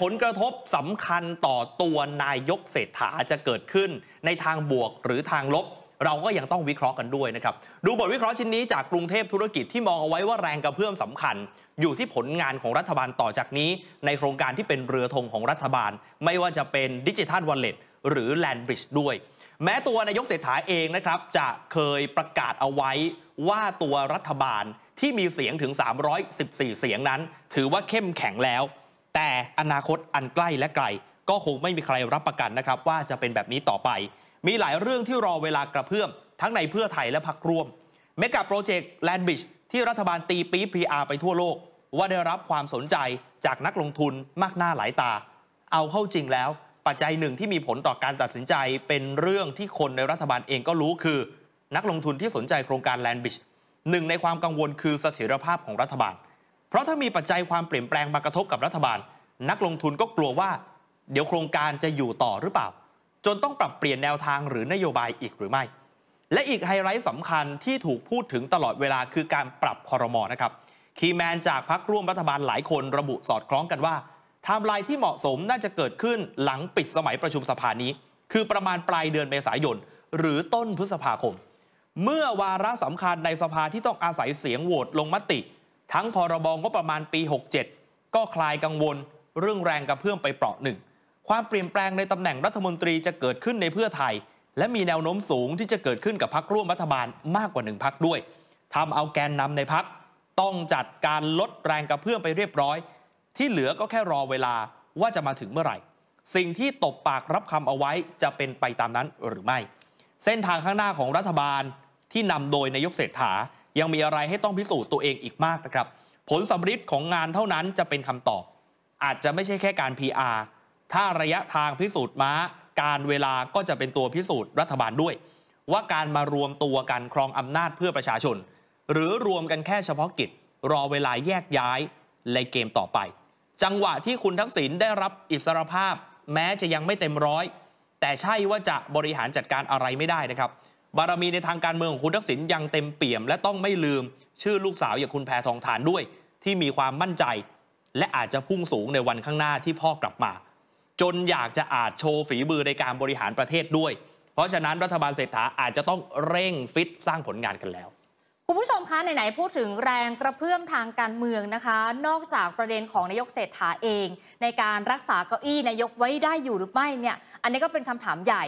ผลกระทบสำคัญต่อตัวนายกเศรษฐาจะเกิดขึ้น ในทางบวกหรือทางลบ เราก็ยังต้องวิเคราะห์กันด้วยนะครับ ดูบทวิเคราะห์ชิ้นนี้จากกรุงเทพธุรกิจที่มองเอาไว้ว่าแรงกระเพื่อมสำคัญ อยู่ที่ผลงานของรัฐบาลต่อจากนี้ในโครงการที่เป็นเรือธงของรัฐบาล ไม่ว่าจะเป็นดิจิทัลวอลเล็ตหรือแลนบริดจ์ด้วย แม้ตัวนายกเศรษฐาเองนะครับ จะเคยประกาศเอาไว้ว่าตัวรัฐบาลที่มีเสียงถึง 314 เสียงนั้น ถือว่าเข้มแข็งแล้วแต่อนาคตอันใกล้และไกลก็คงไม่มีใครรับประกันนะครับว่าจะเป็นแบบนี้ต่อไป มีหลายเรื่องที่รอเวลากระเพื่อมทั้งในเพื่อไทยและพักร่วมเมกะโปรเจกต์แลนบิชที่รัฐบาลตีปี๊พีอาไปทั่วโลก ว่าได้รับความสนใจจากนักลงทุนมากหน้าหลายตา เอาเข้าจริงแล้ว ปัจจัยหนึ่งที่มีผลต่อการตัดสินใจเป็นเรื่องที่คนในรัฐบาลเองก็รู้คือ นักลงทุนที่สนใจโครงการแลนบิชหนึ่ง ในความกังวลคือเสถียรภาพของรัฐบาลเพราะถ้ามีปัจจัยความเปลี่ยนแปลงมากระทบกับรัฐบาล นักลงทุนก็กลัวว่า เดี๋ยวโครงการจะอยู่ต่อหรือเปล่า จนต้องปรับเปลี่ยนแนวทางหรือนโยบายอีกหรือไม่ และอีกไฮไลท์สำคัญที่ถูกพูดถึงตลอดเวลาคือการปรับคอรมอนะครับ คีแมนจากพักร่วมรัฐบาลหลายคนระบุสอดคล้องกันว่าไทม์ไลน์ที่เหมาะสมน่าจะเกิดขึ้นหลังปิดสมัยประชุมสภานี้ คือประมาณปลายเดือนเมษายนหรือต้นพฤษภาคม เมื่อวาระสำคัญในสภาที่ต้องอาศัยเสียงโหวตลงมติทั้งพรบงบประมาณปี 67 ก็คลายกังวลเรื่องแรงกระเพื่อมไปเปราะหนึ่งความเปลี่ยนแปลงในตำแหน่งรัฐมนตรีจะเกิดขึ้นในเพื่อไทย และมีแนวโน้มสูงที่จะเกิดขึ้นกับพักร่วมรัฐบาลมากกว่าหนึ่งพักด้วย ทำเอาแกนนำในพัก ต้องจัดการลดแรงกระเพื่อมไปเรียบร้อย ที่เหลือก็แค่รอเวลาว่าจะมาถึงเมื่อไหร่ สิ่งที่ตบปากรับคำเอาไว้จะเป็นไปตามนั้นหรือไม่ เส้นทางข้างหน้าของรัฐบาลที่นำโดยนายกเศรษฐายังมีอะไรให้ต้องพิสูจน์ตัวเองอีกมากนะครับ ผลสำฤทธิ์ของงานเท่านั้นจะเป็นคำตอบอาจจะไม่ใช่แค่การ PR ถ้าระยะทางพิสูจน์ม้าการเวลาก็จะเป็นตัวพิสูจน์รัฐบาลด้วย ว่าการมารวมตัวกันครองอำนาจเพื่อประชาชน หรือรวมกันแค่เฉพาะกิจ รอเวลาแยกย้ายในเกมต่อไป จังหวะที่คุณทักษิณได้รับอิสรภาพแม้จะยังไม่เต็มร้อยแต่ใช่ว่าจะบริหารจัดการอะไรไม่ได้นะครับบารมีในทางการเมืองของคุณทักษิณยังเต็มเปี่ยมและต้องไม่ลืม ชื่อลูกสาวอย่างคุณแพทองทานด้วย ที่มีความมั่นใจ และอาจจะพุ่งสูงในวันข้างหน้าที่พ่อกลับมา จนอยากจะอาจโชว์ฝีมือในการบริหารประเทศด้วย เพราะฉะนั้นรัฐบาลเศรษฐาอาจจะต้องเร่งฟิตสร้างผลงานกันแล้ว คุณผู้ชมคะไหนๆพูดถึงแรงกระเพื่อมทางการเมืองนะคะ นอกจากประเด็นของนายกเศรษฐาเอง ในการรักษาเก้าอี้นายกไว้ได้อยู่หรือไม่เนี่ย อันนี้ก็เป็นคำถามใหญ่